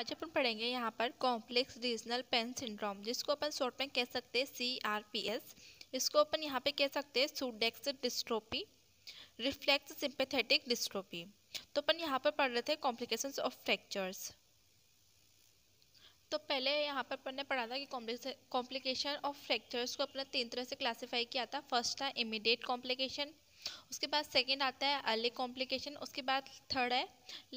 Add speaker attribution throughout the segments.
Speaker 1: आज अपन पढ़ेंगे यहाँ पर कॉम्प्लेक्स रीजनल पेन सिंड्रोम जिसको अपन शॉर्ट में कह सकते हैं सी आर पी एस इसको अपन यहाँ पे कह सकते हैं Sudeck's dystrophy reflex sympathetic dystrophy तो अपन यहाँ पर पढ़ रहे थे कॉम्प्लिकेशंस ऑफ फ्रैक्चर्स तो पहले यहाँ पर अपन ने पढ़ा था कि कॉम्प्लिकेशन ऑफ फ्रैक्चर्स को अपने तीन तरह से क्लासीफाई किया था फर्स्ट था इमिडिएट कॉम्प्लिकेशन उसके बाद सेकेंड आता है अर्ली कॉम्प्लिकेशन उसके बाद थर्ड है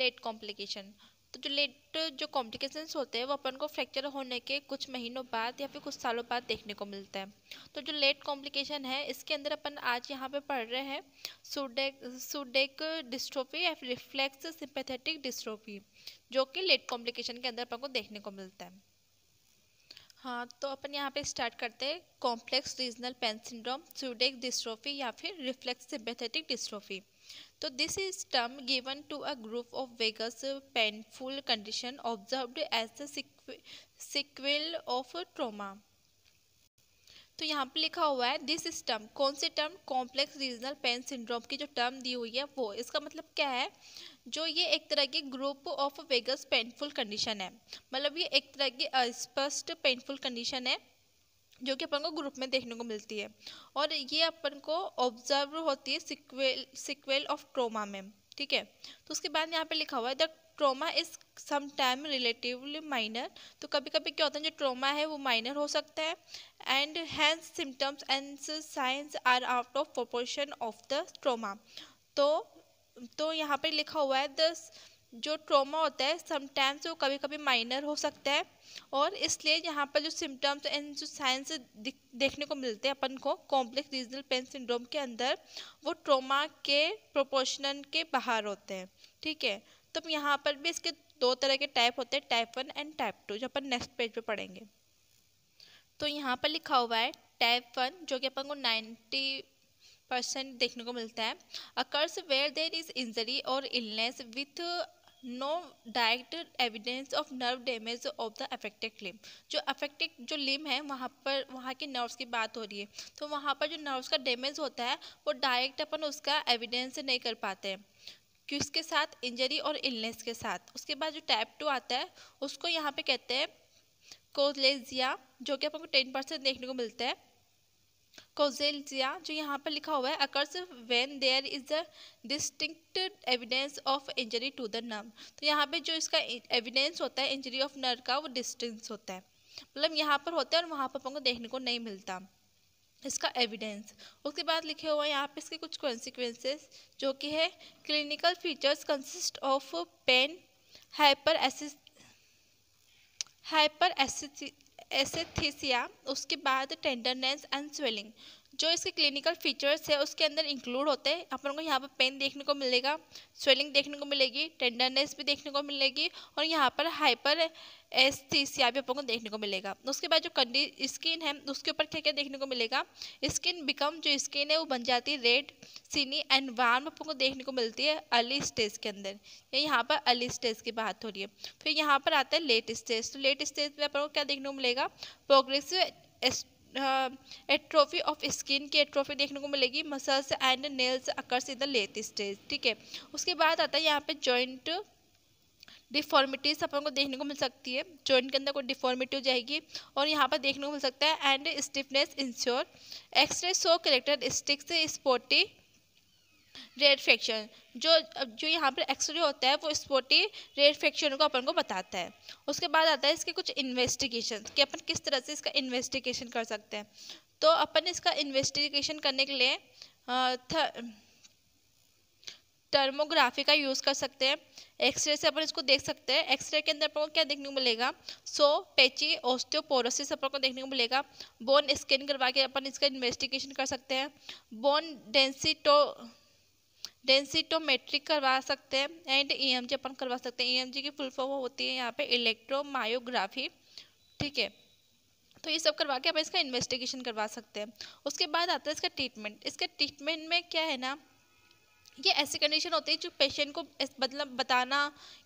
Speaker 1: लेट कॉम्प्लिकेशन तो जो लेट जो कॉम्प्लिकेशन होते हैं वो अपन को फ्रैक्चर होने के कुछ महीनों बाद या फिर कुछ सालों बाद देखने को मिलता है तो जो लेट कॉम्प्लिकेशन है इसके अंदर अपन आज यहाँ पे पढ़ रहे हैं सूडेक सूडेक डिस्ट्रोफी या फिर रिफ्लेक्स सिंपैथेटिक डिस्ट्रोफी जो कि लेट कॉम्प्लिकेशन के अंदर अपन को देखने को मिलता है हाँ तो अपन यहाँ पे स्टार्ट करते हैं complex regional pain syndrome Sudeck dystrophy या फिर रिफ्लेक्स सिंपैथेटिक डिस्ट्रोफी तो this is term given to a group of vague painful condition observe as sequel of trauma तो यहाँ पे लिखा हुआ है दिस इज टर्म कौन से term complex regional pain syndrome की जो टर्म दी हुई है वो इसका मतलब क्या है जो ये एक तरह की group of vague painful condition है मतलब ये एक तरह की अस्पष्ट पेनफुल कंडीशन है जो कि अपन को ग्रुप में देखने को मिलती है और ये अपन को ऑब्जर्व होती है सिक्वेल सिक्वेल ऑफ ट्रोमा में ठीक है तो उसके बाद यहाँ पे लिखा हुआ है the trauma is some time relatively minor तो कभी कभी क्या होता है जो ट्रोमा है वो माइनर हो सकता है and hence symptoms and signs are out of proportion of the trauma तो तो यहाँ पे लिखा हुआ है द जो ट्रोमा होता है समटाइम्स वो कभी कभी माइनर हो सकता है और इसलिए यहाँ पर जो सिम्टम्स एंड जो साइंस देखने को मिलते हैं अपन को कॉम्प्लेक्स रीजनल पेन सिंड्रोम के अंदर वो ट्रोमा के प्रोपोर्शन के बाहर होते हैं ठीक है तो यहाँ पर भी इसके दो तरह के टाइप होते हैं type one and type two जो अपन नेक्स्ट पेज पे पढ़ेंगे तो यहाँ पर लिखा हुआ है टाइप वन जो कि अपन को नाइन्टी परसेंट देखने को मिलता है occurs where there is injury और illness with no direct evidence of nerve damage of the affected limb जो अफेक्टेड जो लिम है वहाँ पर वहाँ के नर्व्स की बात हो रही है तो वहाँ पर जो नर्व्स का डैमेज होता है वो डायरेक्ट अपन उसका एविडेंस नहीं कर पाते हैं किसके साथ इंजरी और इलनेस के साथ उसके बाद जो टाइप टू आता है उसको यहाँ पे कहते हैं कोलेजिया जो कि अपन को टेन परसेंट देखने को मिलता है कोजेलजिया जो यहाँ पर लिखा हुआ है occurs when there is the distinct evidence of injury to the nerve तो यहाँ पे जो इसका एविडेंस होता है इंजरी ऑफ नर्व का वो डिस्टेंस होता है मतलब यहाँ पर होता है और वहाँ पर अपन को देखने को नहीं मिलता इसका एविडेंस उसके बाद लिखे हुआ है यहाँ पे इसके कुछ कॉन्सिक्वेंसेस जो कि है clinical features consist of pain hyperaesthesia hyperaesthesia aesthesia उसके बाद टेंडरनेस एंड स्वेलिंग जो इसके क्लिनिकल फीचर्स है उसके अंदर इंक्लूड होते हैं अपन को यहाँ पर पेन देखने को मिलेगा स्वेलिंग देखने को मिलेगी टेंडरनेस भी देखने को मिलेगी और यहाँ पर हाइपर एस्थीसिया भी अपन को देखने को मिलेगा उसके बाद जो कंडी स्किन है उसके ऊपर क्या क्या देखने को मिलेगा स्किन बिकम जो स्किन है वो बन जाती है रेड सीनी एंड वार्म अपन को देखने को मिलती है अर्ली स्टेज के अंदर ये यहाँ पर अर्ली स्टेज की बात हो रही है फिर यहाँ पर आता है लेट स्टेज तो लेट स्टेज में अपन को क्या देखने को मिलेगा प्रोग्रेसिव एट्रोफी ऑफ स्किन की एट्रोफी देखने को मिलेगी muscles and nails occurs in the late stage ठीक है उसके बाद आता है यहाँ पे जॉइंट डिफॉर्मिटीज अपन को देखने को मिल सकती है जॉइंट के अंदर कोई डिफॉर्मिटी हो जाएगी और यहाँ पर देखने को मिल सकता है and stiffness ensure X-ray so collected sticks spotty rarefaction जो जो यहाँ पर एक्सरे होता है वो स्पोटी रेड फ्रैक्शन को अपन को बताता है उसके बाद आता है इसके कुछ इन्वेस्टिगेशन कि अपन किस तरह से इसका इन्वेस्टिगेशन कर सकते हैं तो अपन इसका इन्वेस्टिगेशन करने के लिए टर्मोग्राफी का यूज़ कर सकते हैं एक्सरे से अपन इसको देख सकते हैं एक्सरे के अंदर अपन को क्या देखने को मिलेगा सो पेची ओस्टियोपोरोसिस अपन को देखने को मिलेगा बोन स्कैन करवा के अपन इसका इन्वेस्टिगेशन कर सकते हैं बोन डेंसिटो डेंसिटोमेट्रिक करवा सकते हैं एंड ईएमजी e अपन करवा सकते हैं ईएमजी e की फुल फॉर्म होती है यहाँ पे इलेक्ट्रोमायोग्राफी ठीक है तो ये सब करवा के आप इसका इन्वेस्टिगेशन करवा सकते हैं उसके बाद आता है इसका ट्रीटमेंट इसके ट्रीटमेंट में क्या है ना ये ऐसी कंडीशन होती है जो पेशेंट को मतलब बताना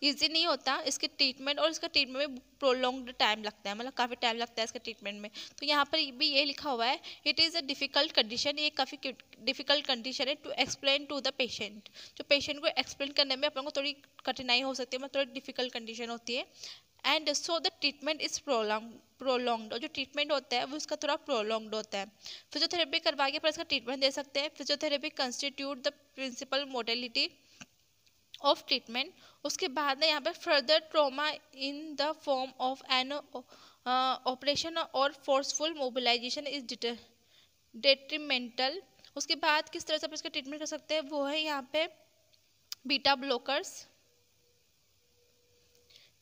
Speaker 1: इजी नहीं होता इसके ट्रीटमेंट और इसका ट्रीटमेंट में प्रोलॉन्ग टाइम लगता है मतलब काफ़ी टाइम लगता है इसके ट्रीटमेंट में तो यहाँ पर भी ये लिखा हुआ है it is a difficult condition ये काफ़ी डिफ़िकल्ट कंडीशन है to explain to the patient जो पेशेंट को एक्सप्लेन करने में अपन को थोड़ी कठिनाई हो सकती है मतलब थोड़ी डिफ़िकल्ट कंडीशन होती है and so the treatment is prolong prolonged और जो ट्रीटमेंट होता है वो उसका थोड़ा प्रोलॉन्ग्ड होता है फिजियोथेरेपी करवा के पर इसका ट्रीटमेंट दे सकते हैं physiotherapy constitute the principal modality of treatment उसके बाद ना यहाँ पर further trauma in the form of an operation और फोर्सफुल मोबिलाइजेशन इज डिट्रीमेंटल उसके बाद किस तरह से आप इसका ट्रीटमेंट कर सकते हैं वो है यहाँ पे बीटा ब्लॉकर्स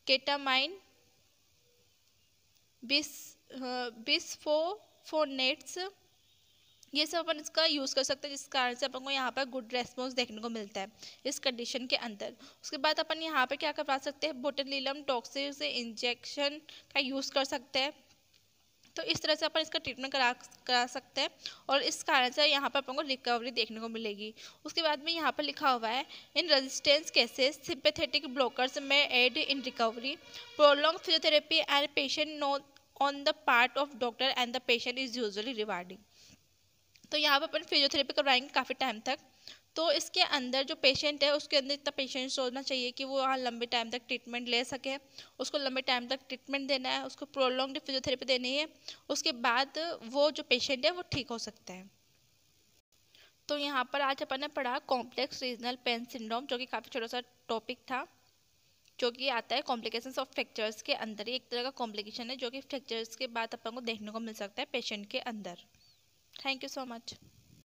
Speaker 1: केटामाइन बिस फोनेट्स ये सब अपन इसका यूज़ कर सकते हैं जिस कारण से अपन को यहाँ पर गुड रेस्पॉन्स देखने को मिलता है इस कंडीशन के अंदर उसके बाद अपन यहाँ पर क्या करवा सकते हैं बोटनलीलम टॉक्सिक से इंजेक्शन का यूज़ कर सकते हैं तो इस तरह से अपन इसका ट्रीटमेंट करा करा सकते हैं और इस कारण से यहाँ पर अपन को रिकवरी देखने को मिलेगी उसके बाद में यहाँ पर लिखा हुआ है in resistance cases sympathetic blockers may aid in recovery prolong physiotherapy and patient no on the part of doctor and the patient is usually rewarding तो यहाँ पर अपन फिजियोथेरेपी करवाएंगे काफ़ी टाइम तक तो इसके अंदर जो पेशेंट है उसके अंदर इतना पेशेंस होना चाहिए कि वो वहाँ लंबे टाइम तक ट्रीटमेंट ले सके उसको लंबे टाइम तक ट्रीटमेंट देना है उसको प्रोलॉन्ग फिजियोथेरेपी देनी है उसके बाद वो जो पेशेंट है वो ठीक हो सकता है तो यहाँ पर आज अपन ने पढ़ा कॉम्प्लेक्स रीजनल पेन सिंड्रोम जो कि काफ़ी छोटा सा टॉपिक था जो कि आता है कॉम्प्लिकेशन ऑफ फ्रैक्चर्स के अंदर एक तरह का कॉम्प्लिकेशन है जो कि फ्रैक्चर्स के बाद अपन को देखने को मिल सकता है पेशेंट के अंदर थैंक यू सो मच